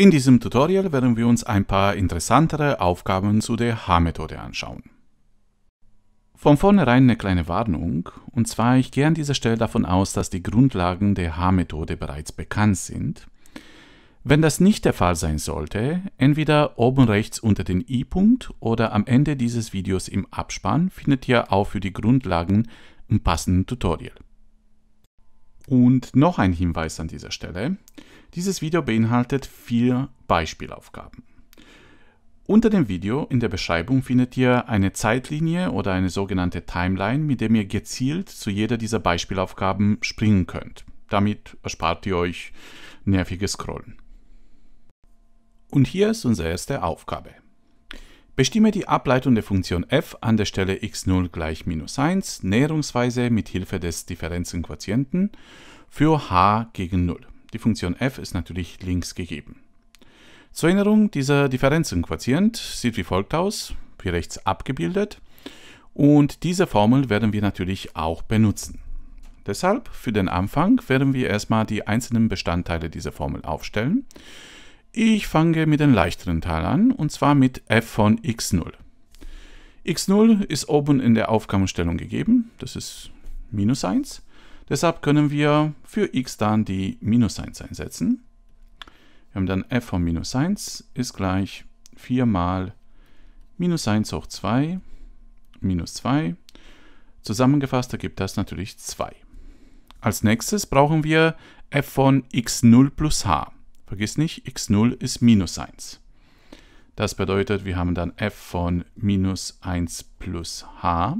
In diesem Tutorial werden wir uns ein paar interessantere Aufgaben zu der H-Methode anschauen. Von vornherein eine kleine Warnung, und zwar ich gehe an dieser Stelle davon aus, dass die Grundlagen der H-Methode bereits bekannt sind. Wenn das nicht der Fall sein sollte, entweder oben rechts unter den i-Punkt oder am Ende dieses Videos im Abspann findet ihr auch für die Grundlagen ein passendes Tutorial. Und noch ein Hinweis an dieser Stelle. Dieses Video beinhaltet vier Beispielaufgaben. Unter dem Video in der Beschreibung findet ihr eine Zeitlinie oder eine sogenannte Timeline, mit der ihr gezielt zu jeder dieser Beispielaufgaben springen könnt. Damit erspart ihr euch nerviges Scrollen. Und hier ist unsere erste Aufgabe. Bestimme die Ableitung der Funktion f an der Stelle x0 gleich minus 1 näherungsweise mit Hilfe des Differenzenquotienten für h gegen 0. Die Funktion f ist natürlich links gegeben. Zur Erinnerung, dieser Differenzenquotient sieht wie folgt aus, wie rechts abgebildet. Und diese Formel werden wir natürlich auch benutzen. Deshalb für den Anfang werden wir erstmal die einzelnen Bestandteile dieser Formel aufstellen. Ich fange mit dem leichteren Teil an, und zwar mit f von x0. x0 ist oben in der Aufgabenstellung gegeben, das ist minus 1. Deshalb können wir für x dann die minus 1 einsetzen. Wir haben dann f von minus 1 ist gleich 4 mal minus 1 hoch 2 minus 2. Zusammengefasst ergibt das natürlich 2. Als nächstes brauchen wir f von x0 plus h. Vergiss nicht, x0 ist minus 1. Das bedeutet, wir haben dann f von minus 1 plus h.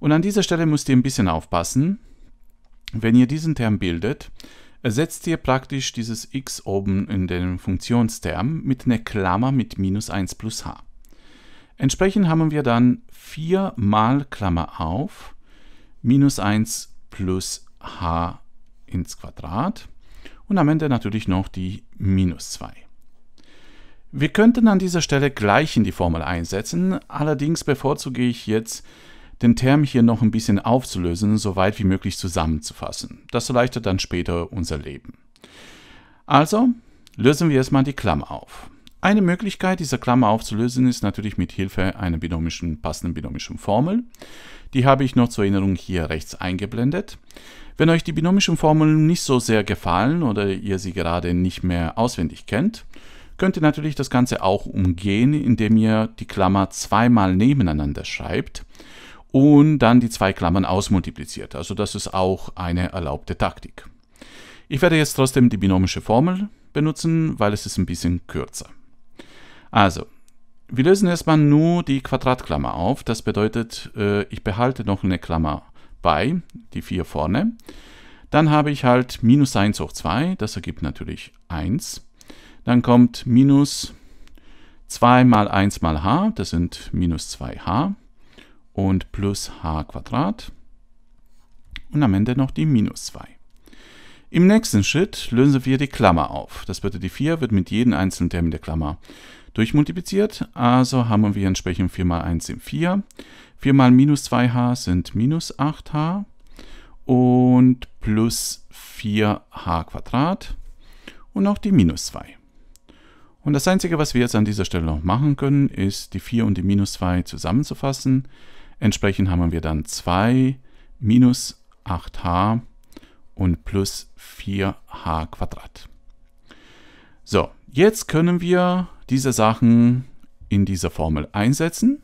Und an dieser Stelle müsst ihr ein bisschen aufpassen. Wenn ihr diesen Term bildet, ersetzt ihr praktisch dieses x oben in den Funktionsterm mit einer Klammer mit minus 1 plus h. Entsprechend haben wir dann 4 mal Klammer auf, minus 1 plus h ins Quadrat und am Ende natürlich noch die minus 2. Wir könnten an dieser Stelle gleich in die Formel einsetzen, allerdings bevorzuge ich jetzt den Term hier noch ein bisschen aufzulösen, so weit wie möglich zusammenzufassen. Das erleichtert dann später unser Leben. Also lösen wir erstmal die Klammer auf. Eine Möglichkeit, diese Klammer aufzulösen, ist natürlich mit Hilfe einer binomischen, passenden binomischen Formel. Die habe ich noch zur Erinnerung hier rechts eingeblendet. Wenn euch die binomischen Formeln nicht so sehr gefallen oder ihr sie gerade nicht mehr auswendig kennt, könnt ihr natürlich das Ganze auch umgehen, indem ihr die Klammer zweimal nebeneinander schreibt und dann die zwei Klammern ausmultipliziert. Also das ist auch eine erlaubte Taktik. Ich werde jetzt trotzdem die binomische Formel benutzen, weil es ist ein bisschen kürzer. Also, wir lösen erstmal nur die Quadratklammer auf. Das bedeutet, äh, ich behalte noch eine Klammer bei, die 4 vorne. Dann habe ich halt minus 1 hoch 2, das ergibt natürlich 1. Dann kommt minus 2 mal 1 mal h, das sind minus 2h und plus h Quadrat und am Ende noch die minus 2. Im nächsten Schritt lösen wir die Klammer auf. Das bedeutet, die 4 wird mit jedem einzelnen Term der Klammer durchmultipliziert. Also haben wir entsprechend 4 mal 1 sind 4. 4 mal minus 2h sind minus 8h und plus 4h Quadrat und auch die minus 2. Und das Einzige, was wir jetzt an dieser Stelle noch machen können, ist, die 4 und die minus 2 zusammenzufassen. Entsprechend haben wir dann 2 minus 8h und plus 4h Quadrat. So, jetzt können wir diese Sachen in dieser Formel einsetzen.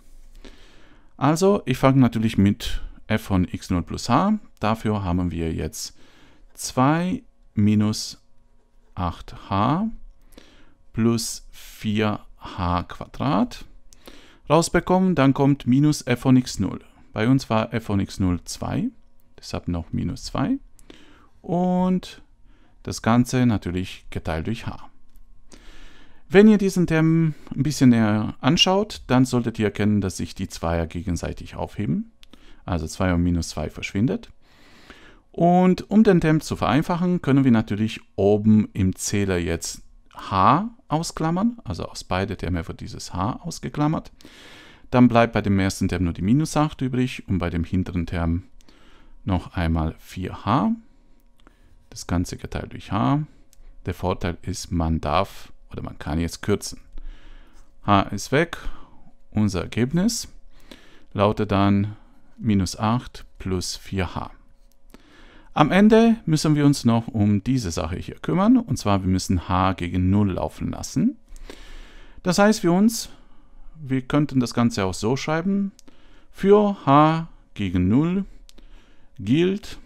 Also, ich fange natürlich mit f von x0 plus h. Dafür haben wir jetzt 2 minus 8h plus 4h Quadrat rausbekommen, dann kommt minus f von x0. Bei uns war f von x0 2, deshalb noch minus 2. Und das Ganze natürlich geteilt durch h. Wenn ihr diesen Term ein bisschen näher anschaut, dann solltet ihr erkennen, dass sich die Zweier gegenseitig aufheben. Also 2 und minus 2 verschwindet. Und um den Term zu vereinfachen, können wir natürlich oben im Zähler jetzt H ausklammern, also aus beide Terme wird dieses H ausgeklammert. Dann bleibt bei dem ersten Term nur die minus 8 übrig und bei dem hinteren Term noch einmal 4h. Das Ganze geteilt durch h. Der Vorteil ist, man darf oder man kann jetzt kürzen. h ist weg. Unser Ergebnis lautet dann minus 8 plus 4h. Am Ende müssen wir uns noch um diese Sache hier kümmern, und zwar wir müssen h gegen 0 laufen lassen. Das heißt für uns, wir könnten das Ganze auch so schreiben, für h gegen 0 gilt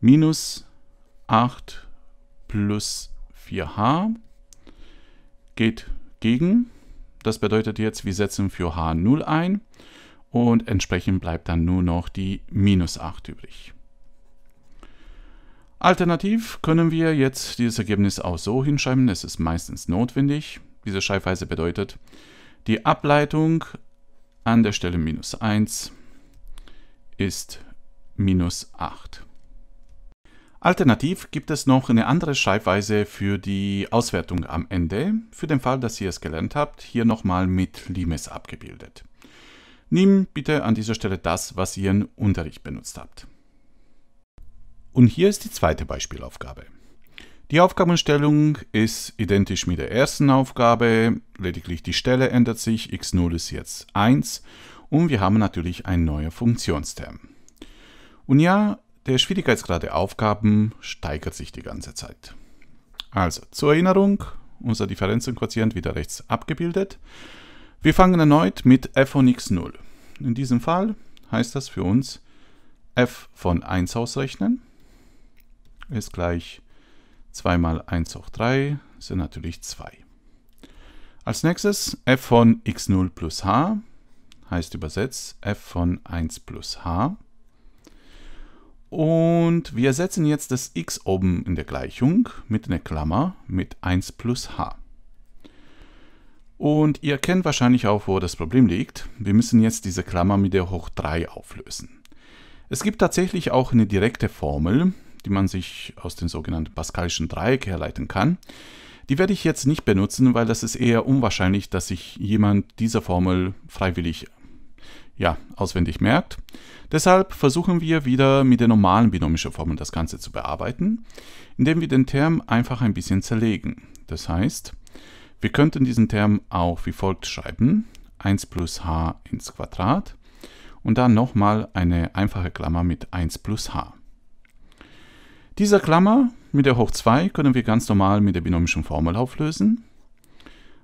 minus 8 plus 4h geht gegen. Das bedeutet jetzt, wir setzen für h 0 ein und entsprechend bleibt dann nur noch die minus 8 übrig. Alternativ können wir jetzt dieses Ergebnis auch so hinschreiben, es ist meistens notwendig. Diese Schreibweise bedeutet, die Ableitung an der Stelle minus 1 ist minus 8. Alternativ gibt es noch eine andere Schreibweise für die Auswertung am Ende, für den Fall, dass ihr es gelernt habt, hier nochmal mit Limes abgebildet. Nimm bitte an dieser Stelle das, was ihr im Unterricht benutzt habt. Und hier ist die zweite Beispielaufgabe. Die Aufgabenstellung ist identisch mit der ersten Aufgabe, lediglich die Stelle ändert sich, x0 ist jetzt 1 und wir haben natürlich ein neuer Funktionsterm. Und ja, der Schwierigkeitsgrad der Aufgaben steigert sich die ganze Zeit. Also zur Erinnerung, unser Differenzenquotient wieder rechts abgebildet. Wir fangen erneut mit f von x0. In diesem Fall heißt das für uns f von 1 ausrechnen ist gleich 2 mal 1 hoch 3 sind natürlich 2. Als nächstes f von x0 plus h heißt übersetzt f von 1 plus h. Und wir ersetzen jetzt das x oben in der Gleichung mit einer Klammer mit 1 plus h. Und ihr kennt wahrscheinlich auch, wo das Problem liegt. Wir müssen jetzt diese Klammer mit der hoch 3 auflösen. Es gibt tatsächlich auch eine direkte Formel, die man sich aus dem sogenannten Pascalischen Dreieck herleiten kann. Die werde ich jetzt nicht benutzen, weil das ist eher unwahrscheinlich, dass sich jemand diese Formel freiwillig ja, auswendig merkt. Deshalb versuchen wir wieder mit der normalen binomischen Formel das Ganze zu bearbeiten, indem wir den Term einfach ein bisschen zerlegen. Das heißt, wir könnten diesen Term auch wie folgt schreiben. 1 plus h ins Quadrat und dann nochmal eine einfache Klammer mit 1 plus h. Dieser Klammer mit der hoch 2 können wir ganz normal mit der binomischen Formel auflösen.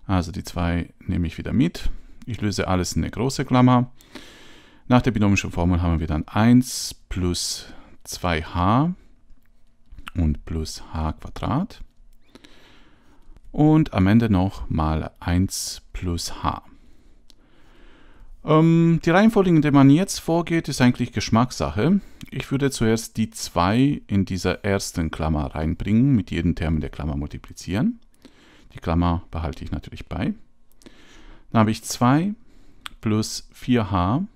Also die 2 nehme ich wieder mit. Ich löse alles in eine große Klammer. Nach der binomischen Formel haben wir dann 1 plus 2h und plus h Quadrat und am Ende noch mal 1 plus h. Ähm, die Reihenfolge, in der man jetzt vorgeht, ist eigentlich Geschmackssache. Ich würde zuerst die 2 in dieser ersten Klammer reinbringen, mit jedem Term in der Klammer multiplizieren. Die Klammer behalte ich natürlich bei. Dann habe ich 2 plus 4h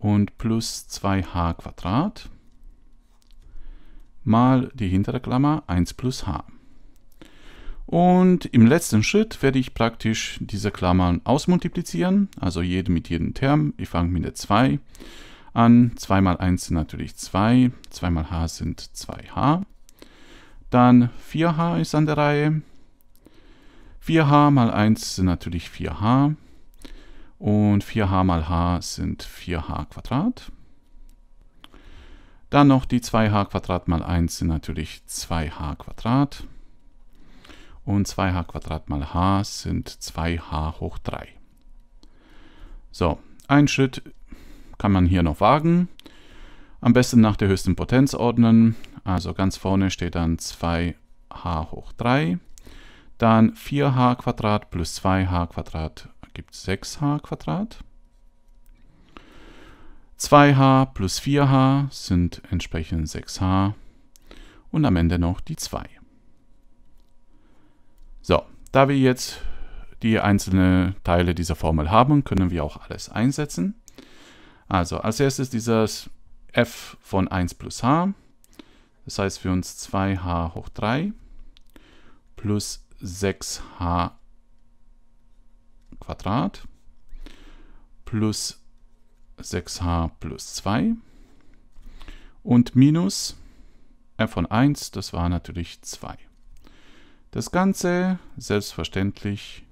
und plus 2h Quadrat mal die hintere Klammer 1 plus h. Und im letzten Schritt werde ich praktisch diese Klammern ausmultiplizieren, also jede mit jedem Term. Ich fange mit der 2 an. 2 mal 1 sind natürlich 2, 2 mal h sind 2h. Dann 4h ist an der Reihe. 4h mal 1 sind natürlich 4h. Und 4h mal h sind 4h Dann noch die 2h mal 1 sind natürlich 2h und 2h mal h sind 2h hoch 3. So, einen Schritt kann man hier noch wagen. Am besten nach der höchsten Potenz ordnen. Also ganz vorne steht dann 2h hoch 3. Dann 4h plus 2h gibt 6h 2h plus 4h sind entsprechend 6h und am Ende noch die 2. So, da wir jetzt die einzelnen Teile dieser Formel haben, können wir auch alles einsetzen. Also als erstes dieses f von 1 plus h. Das heißt für uns 2h hoch 3 plus 6h Quadrat plus 6h plus 2 und minus f von 1, das war natürlich 2. Das Ganze selbstverständlich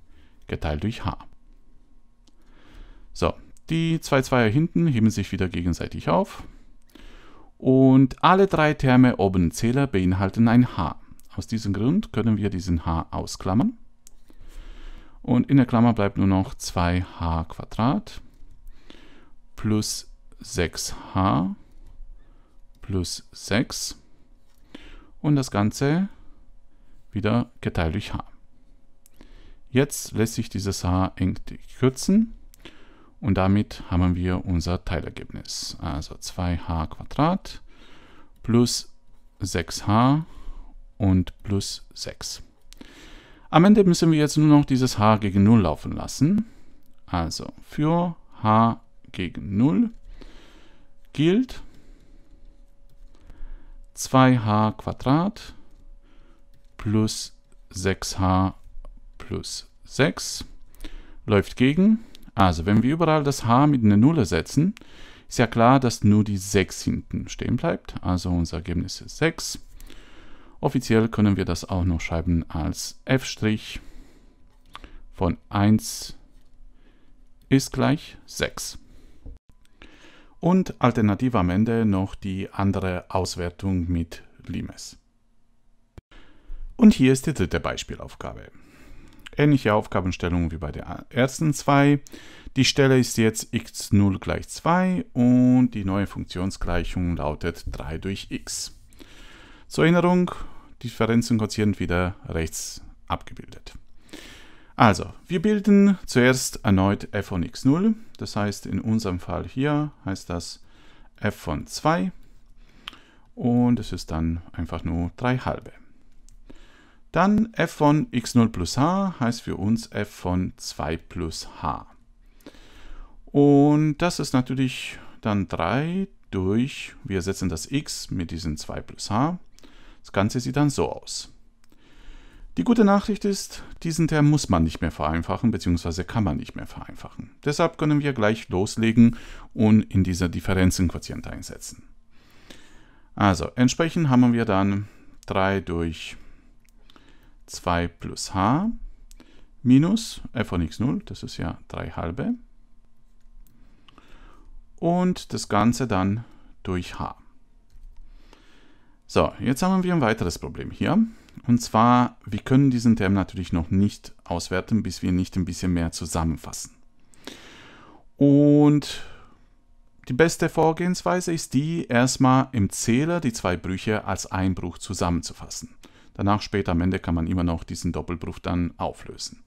geteilt durch h. So, die zwei Zweier hinten heben sich wieder gegenseitig auf. Und alle drei Terme oben im Zähler beinhalten ein h. Aus diesem Grund können wir diesen h ausklammern. Und in der Klammer bleibt nur noch 2h plus 6h plus 6. Und das Ganze wieder geteilt durch h. Jetzt lässt sich dieses h eng kürzen und damit haben wir unser Teilergebnis. Also 2h plus 6h und plus 6. Am Ende müssen wir jetzt nur noch dieses h gegen 0 laufen lassen. Also für h gegen 0 gilt 2h plus 6h plus 6 läuft gegen. Also wenn wir überall das h mit einer Null setzen, ist ja klar, dass nur die 6 hinten stehen bleibt. Also unser Ergebnis ist 6. Offiziell können wir das auch noch schreiben als f' von 1 ist gleich 6. Und alternativ am Ende noch die andere Auswertung mit Limes. Und hier ist die dritte Beispielaufgabe. Ähnliche Aufgabenstellung wie bei der ersten zwei. Die Stelle ist jetzt x0 gleich 2 und die neue Funktionsgleichung lautet 3 durch x. Zur Erinnerung, Differenzenquotient wieder rechts abgebildet. Also, wir bilden zuerst erneut f von x0. Das heißt, in unserem Fall hier heißt das f von 2. Und es ist dann einfach nur 3 halbe. Dann f von x0 plus h heißt für uns f von 2 plus h. Und das ist natürlich dann 3 durch, wir setzen das x mit diesen 2 plus h. Das Ganze sieht dann so aus. Die gute Nachricht ist, diesen Term muss man nicht mehr vereinfachen, beziehungsweise kann man nicht mehr vereinfachen. Deshalb können wir gleich loslegen und in dieser Differenzenquotient einsetzen. Also entsprechend haben wir dann 3 durch 2 plus h minus f von x0, das ist ja 3 halbe. Und das Ganze dann durch h. So, jetzt haben wir ein weiteres Problem hier. Und zwar, wir können diesen Term natürlich noch nicht auswerten, bis wir nicht ein bisschen mehr zusammenfassen. Und die beste Vorgehensweise ist die, erstmal im Zähler die zwei Brüche als Einbruch zusammenzufassen. Danach später am Ende kann man immer noch diesen Doppelbruch dann auflösen.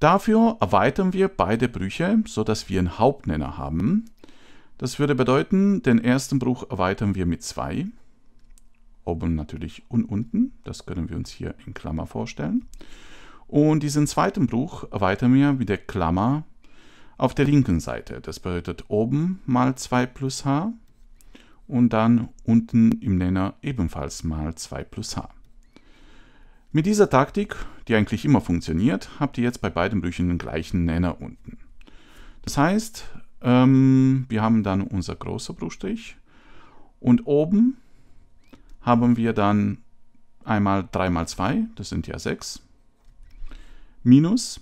Dafür erweitern wir beide Brüche, sodass wir einen Hauptnenner haben. Das würde bedeuten, den ersten Bruch erweitern wir mit 2. Oben natürlich und unten, das können wir uns hier in Klammer vorstellen. Und diesen zweiten Bruch erweitern wir mit der Klammer auf der linken Seite. Das bedeutet oben mal 2 plus h und dann unten im Nenner ebenfalls mal 2 plus h. Mit dieser Taktik, die eigentlich immer funktioniert, habt ihr jetzt bei beiden Blüchern den gleichen Nenner unten. Das heißt, ähm, wir haben dann unser großer Bruchstrich und oben haben wir dann einmal 3 mal 2, das sind ja 6, minus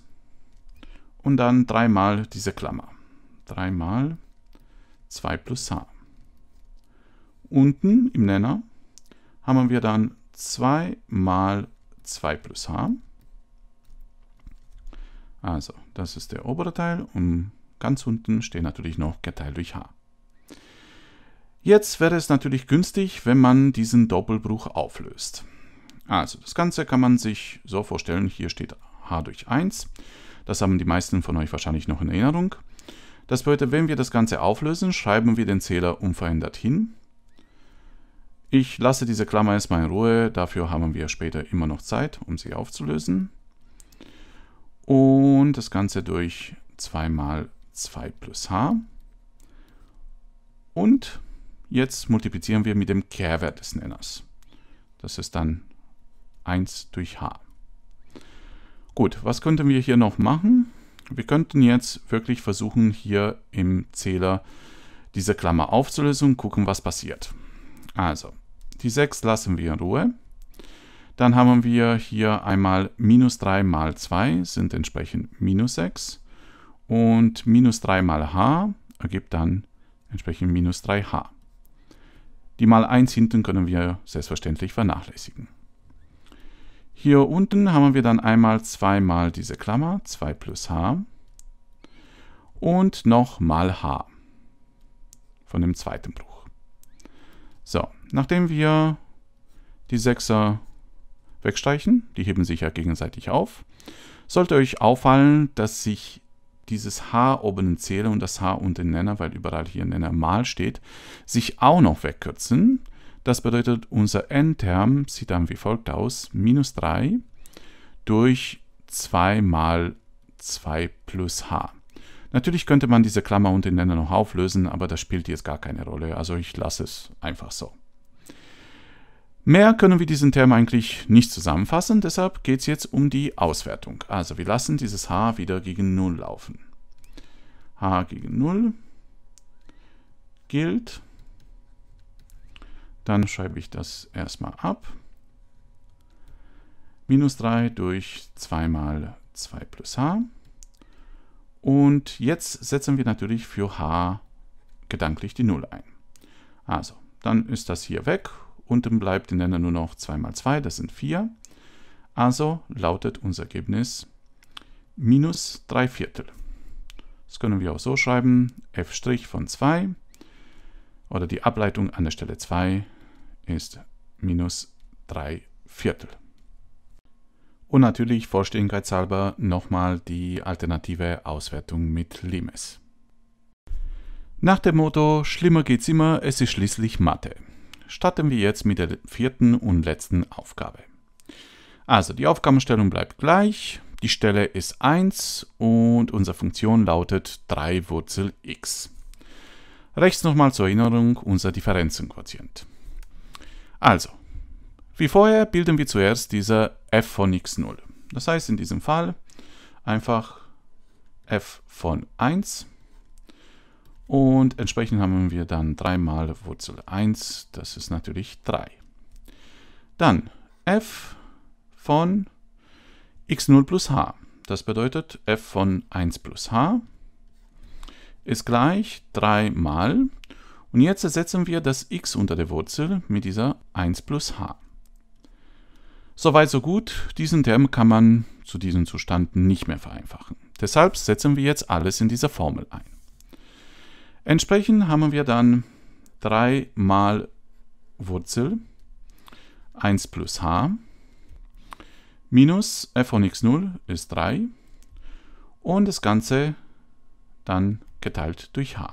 und dann 3 mal diese Klammer. 3 mal 2 plus h. Unten im Nenner haben wir dann 2 mal 2 plus h. Also, das ist der obere Teil und ganz unten steht natürlich noch geteilt durch h. Jetzt wäre es natürlich günstig, wenn man diesen Doppelbruch auflöst. Also, das Ganze kann man sich so vorstellen, hier steht h durch 1. Das haben die meisten von euch wahrscheinlich noch in Erinnerung. Das bedeutet, wenn wir das Ganze auflösen, schreiben wir den Zähler unverändert hin. Ich lasse diese Klammer erstmal in Ruhe, dafür haben wir später immer noch Zeit, um sie aufzulösen. Und das Ganze durch 2 mal 2 plus h. Und jetzt multiplizieren wir mit dem Kehrwert des Nenners. Das ist dann 1 durch h. Gut, was könnten wir hier noch machen? Wir könnten jetzt wirklich versuchen, hier im Zähler diese Klammer aufzulösen und gucken, was passiert. Also, die 6 lassen wir in Ruhe. Dann haben wir hier einmal minus 3 mal 2 sind entsprechend minus 6. Und minus 3 mal h ergibt dann entsprechend minus 3h. Die mal 1 hinten können wir selbstverständlich vernachlässigen. Hier unten haben wir dann einmal 2 mal diese Klammer, 2 plus h und noch mal h von dem zweiten Bruch. So, nachdem wir die Sechser wegstreichen, die heben sich ja gegenseitig auf, sollte euch auffallen, dass sich dieses H oben in Zähler und das H unten Nenner, weil überall hier Nenner mal steht, sich auch noch wegkürzen. Das bedeutet, unser N-Term sieht dann wie folgt aus, minus 3 durch 2 mal 2 plus H. Natürlich könnte man diese Klammer und den Nenner noch auflösen, aber das spielt jetzt gar keine Rolle, also ich lasse es einfach so. Mehr können wir diesen Term eigentlich nicht zusammenfassen, deshalb geht es jetzt um die Auswertung. Also wir lassen dieses h wieder gegen 0 laufen. h gegen 0 gilt. Dann schreibe ich das erstmal ab. Minus 3 durch 2 mal 2 plus h. Und jetzt setzen wir natürlich für h gedanklich die 0 ein. Also, dann ist das hier weg Unten bleibt in Nenner nur noch 2 mal 2, das sind 4. Also lautet unser Ergebnis minus 3 Viertel. Das können wir auch so schreiben, f' von 2 oder die Ableitung an der Stelle 2 ist minus 3 Viertel. Und natürlich vorstehigkeitshalber nochmal die alternative Auswertung mit Limes. Nach dem Motto, schlimmer geht's immer, es ist schließlich Mathe starten wir jetzt mit der vierten und letzten Aufgabe. Also die Aufgabenstellung bleibt gleich, die Stelle ist 1 und unsere Funktion lautet 3 Wurzel x. Rechts nochmal zur Erinnerung unser Differenzenquotient. Also, wie vorher bilden wir zuerst diese f von x0. Das heißt in diesem Fall einfach f von 1 und entsprechend haben wir dann 3 mal Wurzel 1, das ist natürlich 3. Dann f von x0 plus h. Das bedeutet f von 1 plus h ist gleich 3 mal. Und jetzt ersetzen wir das x unter der Wurzel mit dieser 1 plus h. Soweit so gut. Diesen Term kann man zu diesem Zustand nicht mehr vereinfachen. Deshalb setzen wir jetzt alles in dieser Formel ein. Entsprechend haben wir dann 3 mal Wurzel 1 plus h minus f von x0 ist 3 und das Ganze dann geteilt durch h.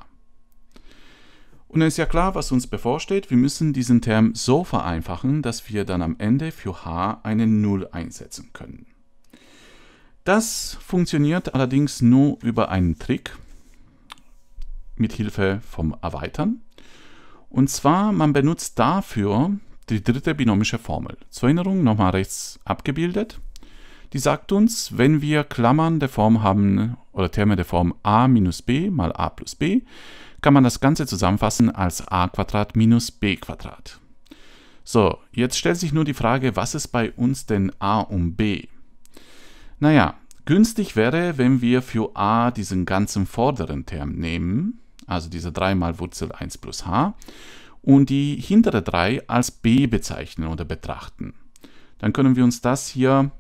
Und dann ist ja klar, was uns bevorsteht. Wir müssen diesen Term so vereinfachen, dass wir dann am Ende für h eine 0 einsetzen können. Das funktioniert allerdings nur über einen Trick mit Hilfe vom Erweitern. Und zwar, man benutzt dafür die dritte binomische Formel. Zur Erinnerung nochmal rechts abgebildet. Die sagt uns, wenn wir Klammern der Form haben oder Terme der Form a minus b mal a plus b, kann man das Ganze zusammenfassen als a Quadrat minus b Quadrat. So, jetzt stellt sich nur die Frage, was ist bei uns denn a und b? Naja, günstig wäre, wenn wir für a diesen ganzen vorderen Term nehmen also diese 3 mal Wurzel 1 plus h, und die hintere 3 als b bezeichnen oder betrachten. Dann können wir uns das hier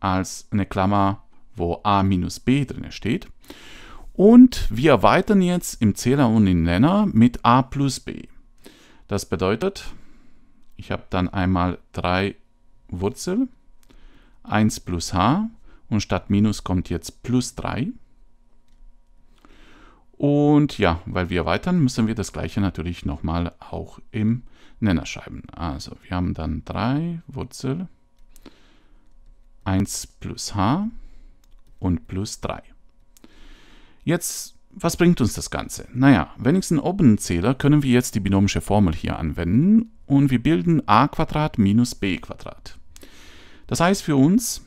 als eine Klammer, wo a minus b drin steht, und wir erweitern jetzt im Zähler und im Nenner mit a plus b. Das bedeutet, ich habe dann einmal 3 Wurzel, 1 plus h und statt minus kommt jetzt plus 3. Und ja, weil wir erweitern, müssen wir das gleiche natürlich nochmal auch im Nenner schreiben. Also wir haben dann 3 Wurzel 1 plus h und plus 3. Jetzt, was bringt uns das Ganze? Naja, wenigstens oben Zähler können wir jetzt die binomische Formel hier anwenden und wir bilden a minus b Das heißt für uns,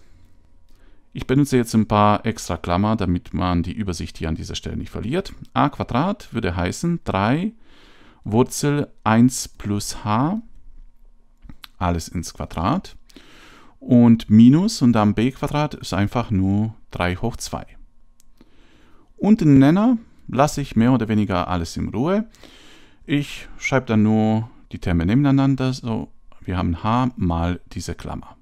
ich benutze jetzt ein paar extra Klammer, damit man die Übersicht hier an dieser Stelle nicht verliert. a Quadrat würde heißen 3 Wurzel 1 plus h, alles ins Quadrat. Und Minus und dann b Quadrat ist einfach nur 3 hoch 2. Und den Nenner lasse ich mehr oder weniger alles in Ruhe. Ich schreibe dann nur die Terme nebeneinander. So, wir haben h mal diese Klammer.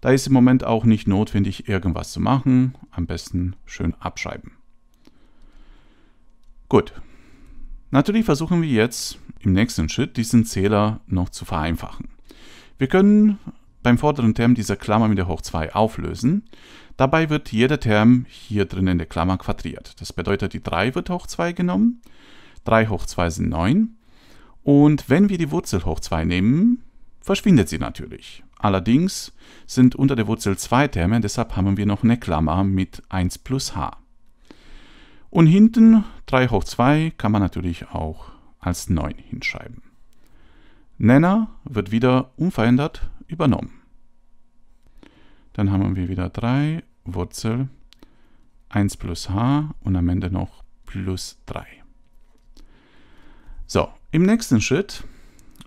Da ist im Moment auch nicht notwendig, irgendwas zu machen. Am besten schön abschreiben. Gut. Natürlich versuchen wir jetzt im nächsten Schritt diesen Zähler noch zu vereinfachen. Wir können beim vorderen Term dieser Klammer mit der Hoch 2 auflösen. Dabei wird jeder Term hier drin in der Klammer quadriert. Das bedeutet, die 3 wird hoch 2 genommen, 3 hoch 2 sind 9. Und wenn wir die Wurzel hoch 2 nehmen, verschwindet sie natürlich. Allerdings sind unter der Wurzel zwei Terme, deshalb haben wir noch eine Klammer mit 1 plus h. Und hinten 3 hoch 2 kann man natürlich auch als 9 hinschreiben. Nenner wird wieder unverändert übernommen. Dann haben wir wieder 3 Wurzel 1 plus h und am Ende noch plus 3. So, im nächsten Schritt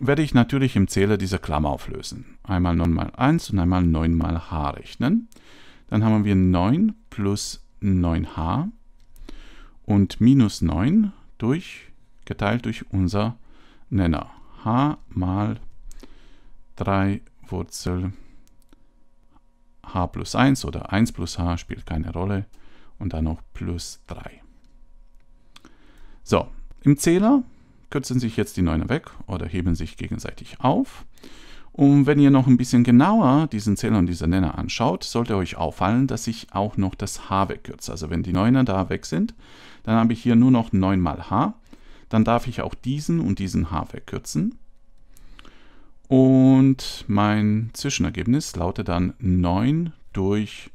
werde ich natürlich im Zähler diese Klammer auflösen. Einmal 9 mal 1 und einmal 9 mal h rechnen. Dann haben wir 9 plus 9h und minus 9 durch, geteilt durch unser Nenner. h mal 3 Wurzel h plus 1 oder 1 plus h spielt keine Rolle und dann noch plus 3. So, im Zähler kürzen sich jetzt die Neuner weg oder heben sich gegenseitig auf. Und wenn ihr noch ein bisschen genauer diesen Zähler und diesen Nenner anschaut, sollte euch auffallen, dass ich auch noch das h wegkürze. Also wenn die Neuner da weg sind, dann habe ich hier nur noch 9 mal h. Dann darf ich auch diesen und diesen h wegkürzen. Und mein Zwischenergebnis lautet dann 9 durch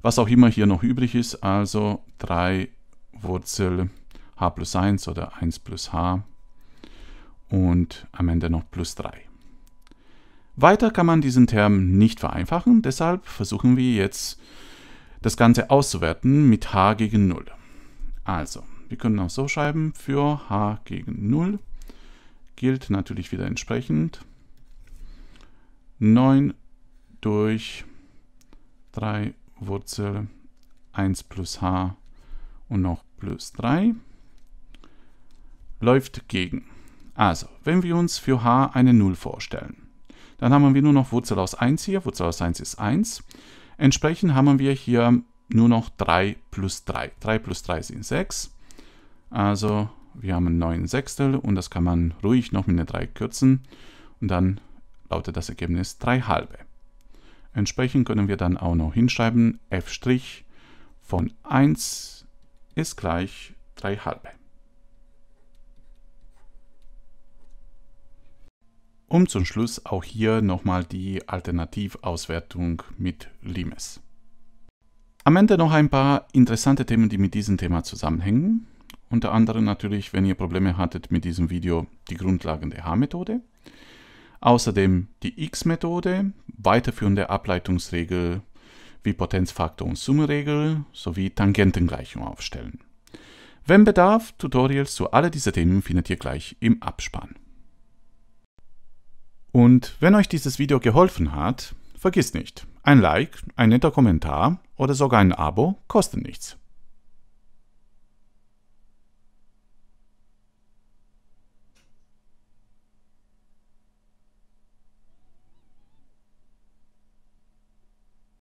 was auch immer hier noch übrig ist, also 3 Wurzel h plus 1 oder 1 plus h und am Ende noch plus 3. Weiter kann man diesen Term nicht vereinfachen, deshalb versuchen wir jetzt das Ganze auszuwerten mit h gegen 0. Also, wir können auch so schreiben, für h gegen 0 gilt natürlich wieder entsprechend 9 durch 3 Wurzel 1 plus h und noch plus 3 läuft gegen also, wenn wir uns für h eine 0 vorstellen, dann haben wir nur noch Wurzel aus 1 hier, Wurzel aus 1 ist 1. Entsprechend haben wir hier nur noch 3 plus 3. 3 plus 3 sind 6. Also wir haben 9 Sechstel und das kann man ruhig noch mit einer 3 kürzen. Und dann lautet das Ergebnis 3 halbe. Entsprechend können wir dann auch noch hinschreiben, f' von 1 ist gleich 3 halbe. Und zum Schluss auch hier nochmal die Alternativauswertung mit Limes. Am Ende noch ein paar interessante Themen, die mit diesem Thema zusammenhängen. Unter anderem natürlich, wenn ihr Probleme hattet mit diesem Video, die Grundlagen der H-Methode. Außerdem die X-Methode, weiterführende Ableitungsregel wie Potenzfaktor und Summeregel sowie Tangentengleichung aufstellen. Wenn Bedarf, Tutorials zu all diesen Themen findet ihr gleich im Abspann. Und wenn euch dieses Video geholfen hat, vergiss nicht, ein Like, ein netter Kommentar oder sogar ein Abo kosten nichts.